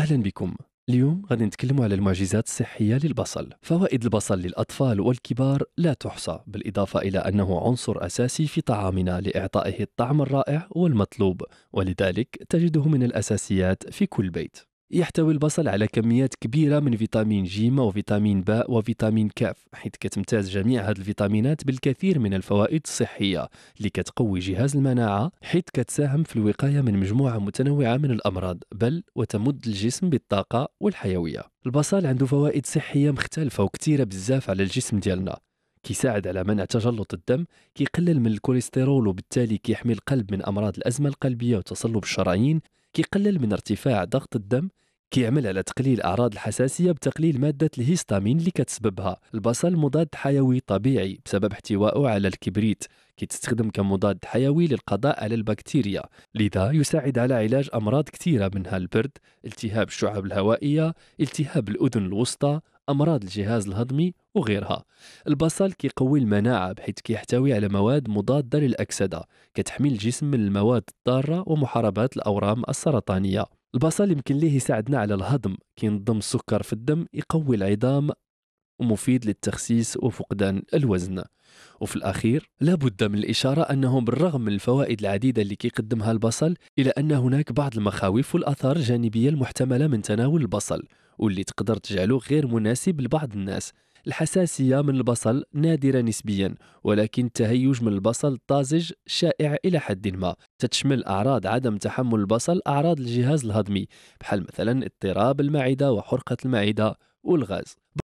أهلا بكم اليوم غادي نتكلموا على المعجزات الصحية للبصل فوائد البصل للأطفال والكبار لا تحصى بالإضافة إلى أنه عنصر أساسي في طعامنا لإعطائه الطعم الرائع والمطلوب ولذلك تجده من الأساسيات في كل بيت يحتوي البصل على كميات كبيرة من فيتامين جيم وفيتامين باء وفيتامين كاف حيث كتمتاز جميع هذه الفيتامينات بالكثير من الفوائد الصحية اللي كتقوي جهاز المناعة حيث كتساهم في الوقاية من مجموعة متنوعة من الأمراض بل وتمد الجسم بالطاقة والحيوية البصل عنده فوائد صحية مختلفة وكثيرة بزاف على الجسم ديالنا كيساعد على منع تجلط الدم كيقلل من الكوليسترول وبالتالي كيحمي القلب من أمراض الأزمة القلبية وتصلب الشرايين كيقلل من ارتفاع ضغط الدم كيعمل على تقليل اعراض الحساسيه بتقليل ماده الهيستامين اللي كتسببها البصل مضاد حيوي طبيعي بسبب احتوائه على الكبريت كيتستخدم كمضاد حيوي للقضاء على البكتيريا لذا يساعد على علاج امراض كثيره منها البرد التهاب الشعب الهوائيه التهاب الاذن الوسطى امراض الجهاز الهضمي وغيرها البصل كيقوي المناعه بحيث كيحتوي على مواد مضاده للاكسده كتحمي الجسم من المواد الضاره ومحاربات الاورام السرطانيه البصل يمكن ليه يساعدنا على الهضم كينضم السكر في الدم يقوي العظام ومفيد للتخسيس وفقدان الوزن وفي الأخير لابد من الإشارة أنه بالرغم من الفوائد العديدة اللي كيقدمها البصل إلا أن هناك بعض المخاوف والآثار الجانبية المحتملة من تناول البصل واللي تقدر تجعله غير مناسب لبعض الناس الحساسية من البصل نادرة نسبيا ولكن التهيج من البصل الطازج شائع إلى حد ما تتشمل أعراض عدم تحمل البصل أعراض الجهاز الهضمي بحال مثلا اضطراب المعدة وحرقة المعدة والغاز